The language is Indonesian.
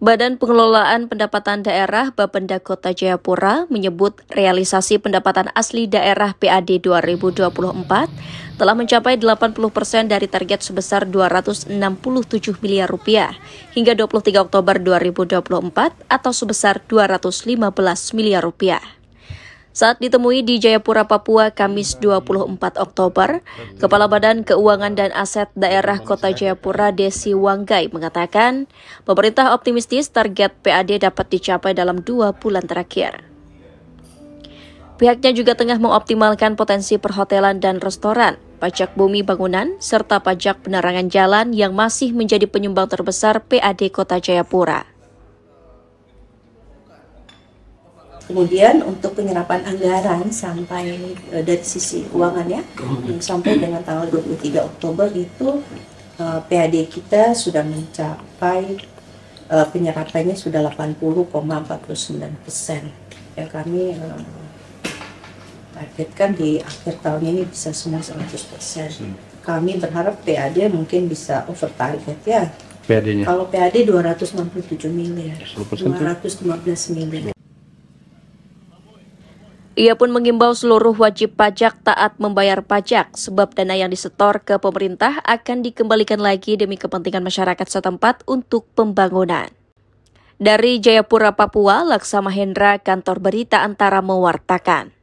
Badan Pengelolaan Pendapatan Daerah Bapenda Kota Jayapura menyebut realisasi pendapatan asli daerah PAD 2024 telah mencapai 80 persen dari target sebesar 267 miliar rupiah hingga 23 Oktober 2024 atau sebesar 215 miliar rupiah. Saat ditemui di Jayapura, Papua, Kamis 24 Oktober, Kepala Badan Keuangan dan Aset Daerah Kota Jayapura, Desi Wanggai, mengatakan pemerintah optimistis target PAD dapat dicapai dalam dua bulan terakhir. Pihaknya juga tengah mengoptimalkan potensi perhotelan dan restoran, pajak bumi bangunan, serta pajak penerangan jalan yang masih menjadi penyumbang terbesar PAD Kota Jayapura. Kemudian untuk penyerapan anggaran sampai e, dari sisi ya, sampai dengan tanggal 23 Oktober itu e, PAD kita sudah mencapai e, penyerapannya sudah 80,49 persen. Ya kami e, targetkan di akhir tahun ini bisa semua 100 persen. Hmm. Kami berharap PAD mungkin bisa over target ya. PAD-nya. Kalau PAD 267 miliar, 215 miliar. Ia pun mengimbau seluruh wajib pajak taat membayar pajak sebab dana yang disetor ke pemerintah akan dikembalikan lagi demi kepentingan masyarakat setempat untuk pembangunan. Dari Jayapura, Papua, Laksamahendra, Hendra, Kantor Berita Antara mewartakan.